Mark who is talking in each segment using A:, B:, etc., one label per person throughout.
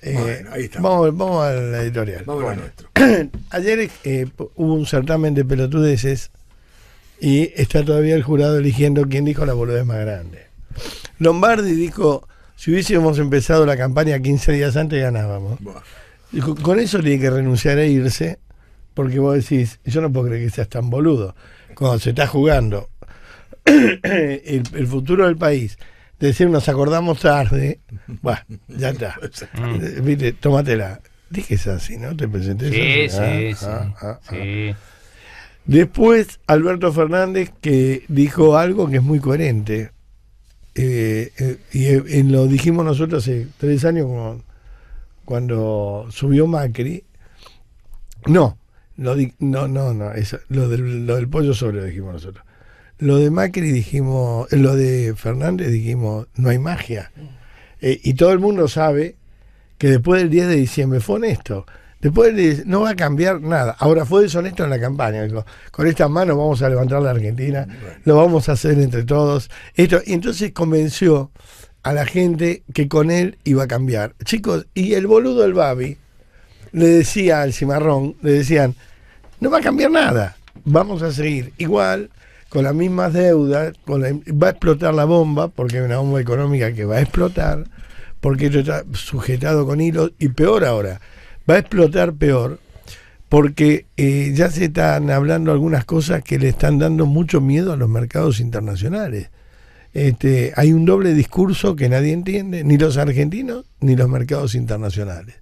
A: Eh, ahí está. Vamos, vamos a la editorial. Ayer eh, hubo un certamen de pelotudeces y está todavía el jurado eligiendo quién dijo la boludez más grande. Lombardi dijo, si hubiésemos empezado la campaña 15 días antes ganábamos. con eso tiene que renunciar a e irse, porque vos decís, yo no puedo creer que seas tan boludo. Cuando se está jugando el futuro del país decir nos acordamos tarde. Bueno, ya está. Mm. Eh, viste, tómatela. Dije es así, ¿no? Te presenté. Sí, sí, ah, sí, ah, ah, sí. Después, Alberto Fernández, que dijo algo que es muy coherente. Eh, eh, y lo dijimos nosotros hace tres años cuando, subió Macri. No, no, no, no, eso, lo, del, lo pollo sobre lo dijimos nosotros. Lo de Macri dijimos, eh, lo de Fernández dijimos, no hay magia. Eh, y todo el mundo sabe que después del 10 de diciembre fue honesto. Después no va a cambiar nada. Ahora fue deshonesto en la campaña. con estas manos vamos a levantar la Argentina, lo vamos a hacer entre todos. Esto, y entonces convenció a la gente que con él iba a cambiar. Chicos, y el boludo el Babi le decía al cimarrón, le decían, no va a cambiar nada, vamos a seguir igual, con las mismas deudas, va a explotar la bomba, porque es una bomba económica que va a explotar, porque esto está sujetado con hilos, y peor ahora, va a explotar peor, porque eh, ya se están hablando algunas cosas que le están dando mucho miedo a los mercados internacionales. Este, hay un doble discurso que nadie entiende, ni los argentinos ni los mercados internacionales.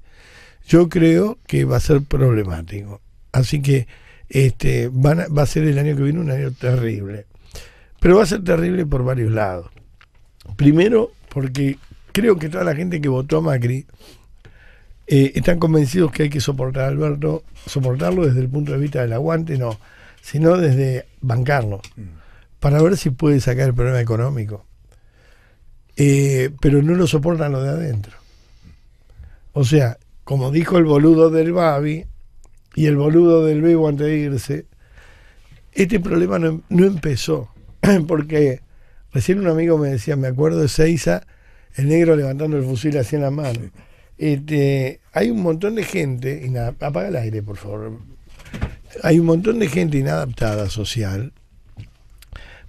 A: Yo creo que va a ser problemático. Así que este, va a ser el año que viene un año terrible. Pero va a ser terrible por varios lados. Primero, porque creo que toda la gente que votó a Macri eh, están convencidos que hay que soportar a Alberto, soportarlo desde el punto de vista del aguante, no, sino desde bancarlo, mm. para ver si puede sacar el problema económico. Eh, pero no lo soportan los de adentro. O sea, como dijo el boludo del Babi, y el boludo del Bebo antes de irse, este problema no, em-, empezó, porque recién un amigo me decía, me acuerdo de Seiza, el negro levantando el fusil así en la mano. Este, hay un montón de gente, apaga el aire por favor, hay un montón de gente inadaptada social,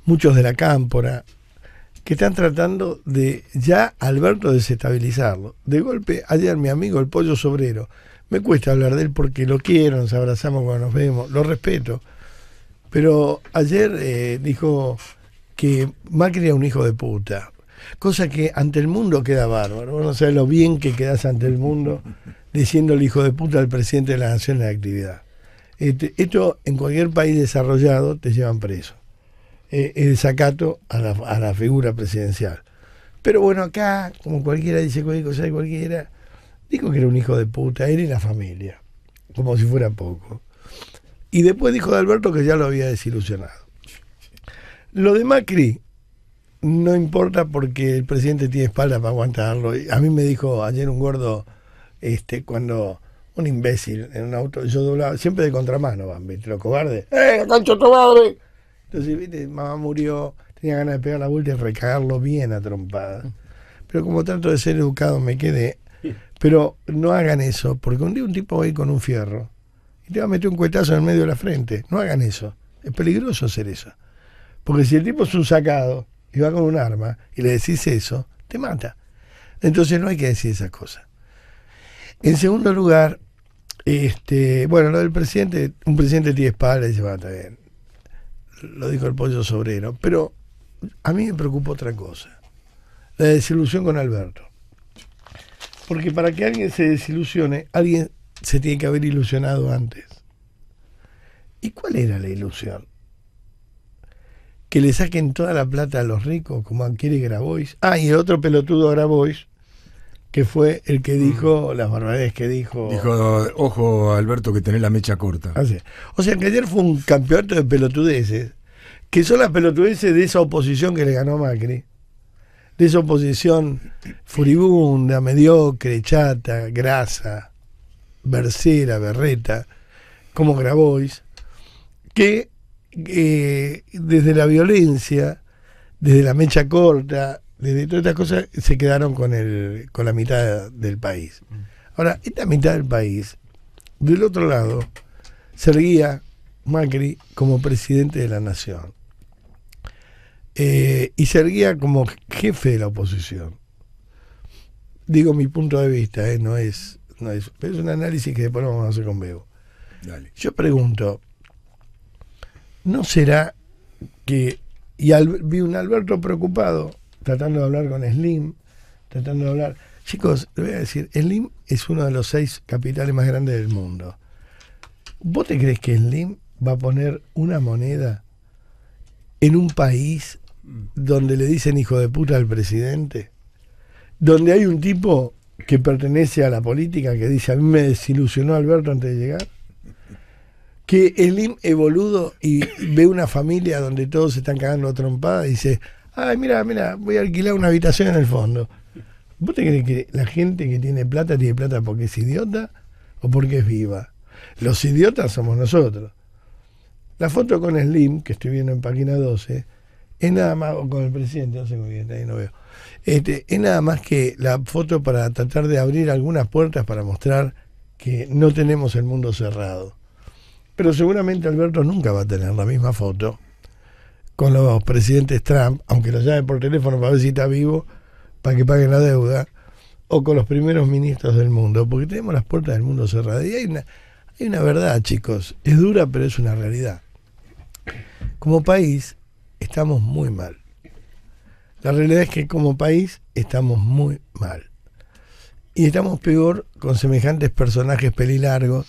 A: muchos de la cámpora, que están tratando de ya Alberto desestabilizarlo. De golpe, ayer mi amigo el pollo sobrero, me cuesta hablar de él porque lo quiero, nos abrazamos cuando nos vemos, lo respeto. Pero ayer eh, dijo que Macri era un hijo de puta, cosa que ante el mundo queda bárbaro. Vos no sabes lo bien que quedas ante el mundo diciendo el hijo de puta al presidente de la Nación en actividad. Este, esto en cualquier país desarrollado te llevan preso. Eh, el sacato a la, figura presidencial. Pero bueno, acá, como cualquiera dice cualquier cosa de cualquiera, Dijo que era un hijo de puta, él y la familia, como si fuera poco. Y después dijo de Alberto que ya lo había desilusionado. Lo de Macri no importa porque el presidente tiene espaldas para aguantarlo. A mí me dijo ayer un gordo, este, cuando un imbécil en un auto, yo doblaba, siempre de contramano, ¿viste? Lo cobarde. ¡Eh, tu madre! Entonces, viste, mamá murió, tenía ganas de pegar la vuelta y recagarlo bien a trompada. Pero como trato de ser educado, me quedé pero no hagan eso, porque un día un tipo va a ir con un fierro y te va a meter un cuetazo en el medio de la frente. No hagan eso. Es peligroso hacer eso. Porque si el tipo es un sacado y va con un arma y le decís eso, te mata. Entonces no hay que decir esas cosas. En segundo lugar, este, bueno, lo del presidente, un presidente tiene espalda y se va Lo dijo el pollo sobrero. Pero a mí me preocupa otra cosa. La desilusión con Alberto. Porque para que alguien se desilusione, alguien se tiene que haber ilusionado antes. ¿Y cuál era la ilusión? Que le saquen toda la plata a los ricos, como adquiere Grabois. Ah, y el otro pelotudo Grabois, que fue el que dijo mm. las barbaridades que dijo. Dijo, ojo Alberto, que tenés la mecha corta. Ah, o sea, que ayer fue un campeonato de pelotudeces, que son las pelotudeces de esa oposición que le ganó Macri de esa oposición furibunda, mediocre, chata, grasa, versera, berreta, como Grabois, que eh, desde la violencia, desde la mecha corta, desde todas estas cosas, se quedaron con, el, con la mitad del país. Ahora, esta mitad del país, del otro lado, se Macri como presidente de la nación. Eh, y se como jefe de la oposición. Digo mi punto de vista, eh, no, es, no Pero es un análisis que después vamos a hacer con Bebo. Yo pregunto, ¿no será que. Y vi un Alberto preocupado, tratando de hablar con Slim, tratando de hablar. Chicos, le voy a decir, Slim es uno de los seis capitales más grandes del mundo. ¿Vos te crees que Slim va a poner una moneda en un país donde le dicen hijo de puta al presidente, donde hay un tipo que pertenece a la política que dice, a mí me desilusionó Alberto antes de llegar, que Slim evoludo y ve una familia donde todos se están cagando trompadas y dice, ay, mira, mira, voy a alquilar una habitación en el fondo. ¿Vos te crees que la gente que tiene plata tiene plata porque es idiota o porque es viva? Los idiotas somos nosotros. La foto con Slim, que estoy viendo en página 12, es nada más, con el presidente, no no veo. Este, es nada más que la foto para tratar de abrir algunas puertas para mostrar que no tenemos el mundo cerrado. Pero seguramente Alberto nunca va a tener la misma foto con los presidentes Trump, aunque lo llame por teléfono para ver si está vivo, para que paguen la deuda, o con los primeros ministros del mundo, porque tenemos las puertas del mundo cerradas. Y hay hay una verdad, chicos, es dura, pero es una realidad. Como país, estamos muy mal. La realidad es que como país estamos muy mal. Y estamos peor con semejantes personajes pelilargos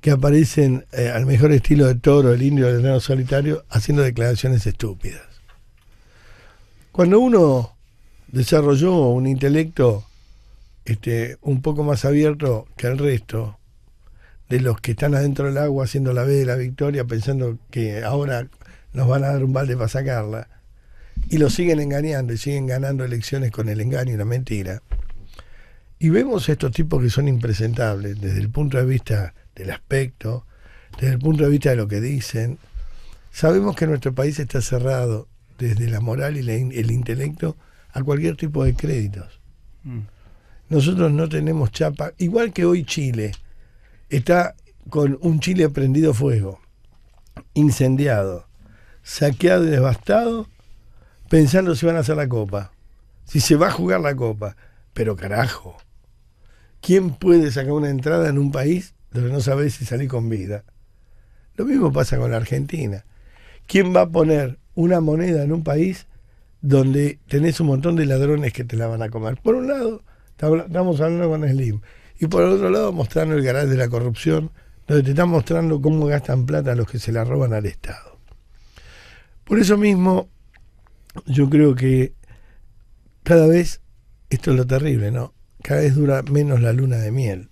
A: que aparecen eh, al mejor estilo de toro, el indio, el reno solitario, haciendo declaraciones estúpidas. Cuando uno desarrolló un intelecto este, un poco más abierto que el resto, de los que están adentro del agua haciendo la B de la victoria, pensando que ahora nos van a dar un balde para sacarla, y lo siguen engañando y siguen ganando elecciones con el engaño y la mentira. Y vemos estos tipos que son impresentables desde el punto de vista del aspecto, desde el punto de vista de lo que dicen. Sabemos que nuestro país está cerrado desde la moral y el intelecto a cualquier tipo de créditos. Mm. Nosotros no tenemos chapa, igual que hoy Chile está con un Chile prendido fuego, incendiado, saqueado y devastado, pensando si van a hacer la copa, si se va a jugar la copa. Pero carajo, ¿quién puede sacar una entrada en un país donde no sabes si salís con vida? Lo mismo pasa con la Argentina. ¿Quién va a poner una moneda en un país donde tenés un montón de ladrones que te la van a comer? Por un lado, estamos hablando con Slim. Y por el otro lado, mostrando el garaje de la corrupción, donde te están mostrando cómo gastan plata los que se la roban al Estado. Por eso mismo, yo creo que cada vez, esto es lo terrible, ¿no? Cada vez dura menos la luna de miel.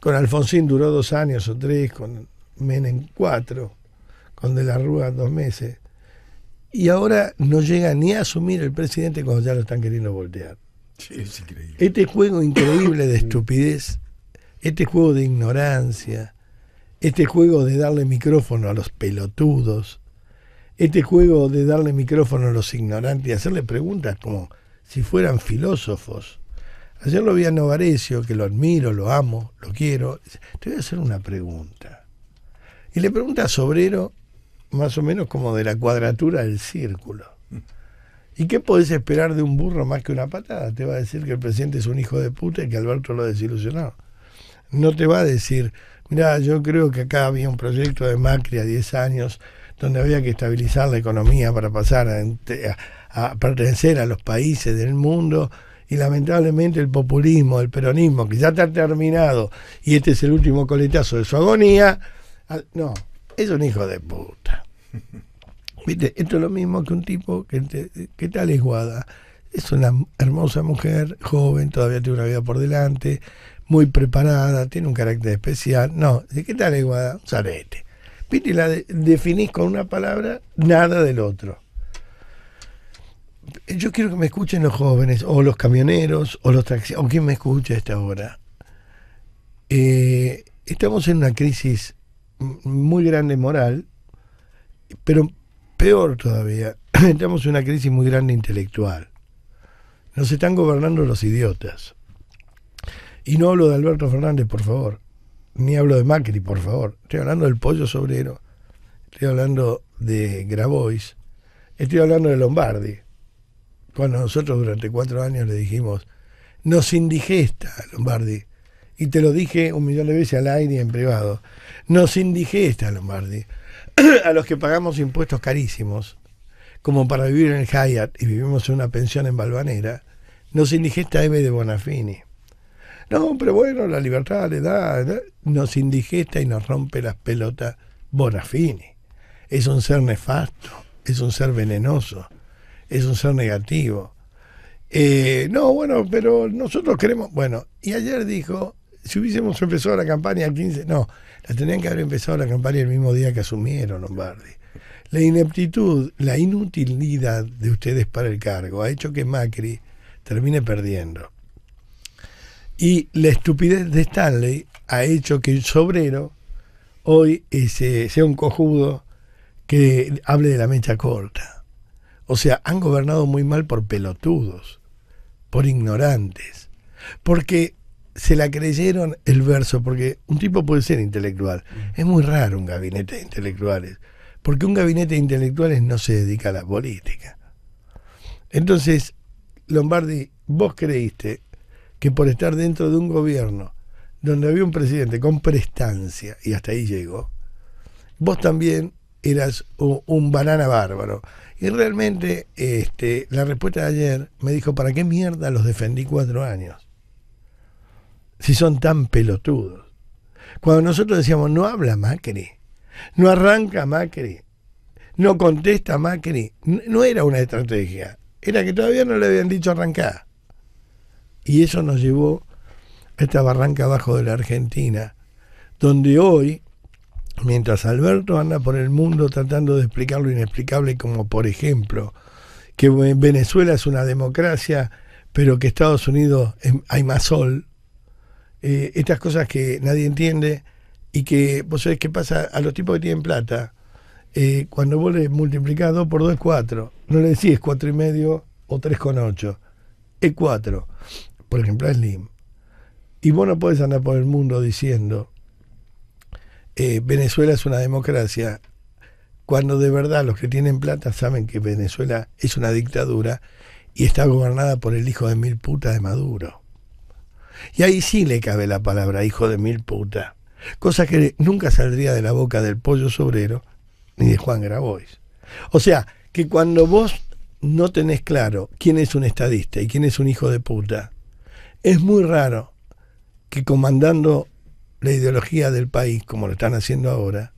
A: Con Alfonsín duró dos años o tres, con Menem cuatro, con De la Rúa dos meses. Y ahora no llega ni a asumir el presidente cuando ya lo están queriendo voltear. Sí, Este juego increíble de estupidez, este juego de ignorancia, este juego de darle micrófono a los pelotudos, este juego de darle micrófono a los ignorantes y hacerle preguntas como si fueran filósofos. Ayer lo vi a Novarecio, que lo admiro, lo amo, lo quiero. Te voy a hacer una pregunta. Y le pregunta a Sobrero, más o menos como de la cuadratura del círculo. ¿Y qué podés esperar de un burro más que una patada? Te va a decir que el presidente es un hijo de puta y que Alberto lo ha desilusionado. No te va a decir, mira, yo creo que acá había un proyecto de Macri a 10 años donde había que estabilizar la economía para pasar a, pertenecer a los países del mundo. Y lamentablemente el populismo, el peronismo, que ya está terminado y este es el último coletazo de su agonía, no, es un hijo de puta. Esto es lo mismo que un tipo que, tal es Guada. Es una hermosa mujer, joven, todavía tiene una vida por delante, muy preparada, tiene un carácter especial. No, qué tal es Guada? Salete y la definís con una palabra, nada del otro. Yo quiero que me escuchen los jóvenes, o los camioneros, o los taxistas, o quien me escucha a esta hora. Eh, estamos en una crisis muy grande moral, pero peor todavía, estamos en una crisis muy grande intelectual. Nos están gobernando los idiotas. Y no hablo de Alberto Fernández, por favor ni hablo de Macri, por favor. Estoy hablando del pollo sobrero, estoy hablando de Grabois, estoy hablando de Lombardi. Cuando nosotros durante cuatro años le dijimos, nos indigesta, Lombardi. Y te lo dije un millón de veces al aire y en privado. Nos indigesta, Lombardi. a los que pagamos impuestos carísimos, como para vivir en el Hyatt y vivimos en una pensión en Balvanera, nos indigesta M. de Bonafini. No, pero bueno, la libertad le da, nos indigesta y nos rompe las pelotas Bonafini. Es un ser nefasto, es un ser venenoso, es un ser negativo. Eh, no, bueno, pero nosotros queremos, bueno, y ayer dijo, si hubiésemos empezado la campaña el 15, no, la tenían que haber empezado la campaña el mismo día que asumieron Lombardi. La ineptitud, la inutilidad de ustedes para el cargo ha hecho que Macri termine perdiendo. Y la estupidez de Stanley ha hecho que el sobrero hoy ese, sea un cojudo que hable de la mecha corta. O sea, han gobernado muy mal por pelotudos, por ignorantes, porque se la creyeron el verso, porque un tipo puede ser intelectual. Mm. Es muy raro un gabinete de intelectuales, porque un gabinete de intelectuales no se dedica a la política. Entonces, Lombardi, vos creíste que por estar dentro de un gobierno donde había un presidente con prestancia, y hasta ahí llegó, vos también eras un, banana bárbaro. Y realmente este, la respuesta de ayer me dijo, ¿para qué mierda los defendí cuatro años? Si son tan pelotudos. Cuando nosotros decíamos, no habla Macri, no arranca Macri, no contesta Macri, no era una estrategia, era que todavía no le habían dicho arrancar. Y eso nos llevó a esta barranca abajo de la Argentina, donde hoy, mientras Alberto anda por el mundo tratando de explicar lo inexplicable, como por ejemplo, que Venezuela es una democracia, pero que Estados Unidos hay más sol, eh, estas cosas que nadie entiende y que, vos sabés qué pasa a los tipos que tienen plata, eh, cuando vos le multiplicás 2 por 2 es 4, no le decís cuatro y medio o tres con ocho es 4 por ejemplo a Slim, y vos no podés andar por el mundo diciendo eh, Venezuela es una democracia, cuando de verdad los que tienen plata saben que Venezuela es una dictadura y está gobernada por el hijo de mil putas de Maduro. Y ahí sí le cabe la palabra hijo de mil puta, cosa que nunca saldría de la boca del pollo sobrero ni de Juan Grabois. O sea, que cuando vos no tenés claro quién es un estadista y quién es un hijo de puta, es muy raro que comandando la ideología del país, como lo están haciendo ahora,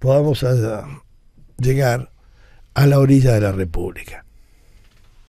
A: podamos llegar a la orilla de la República.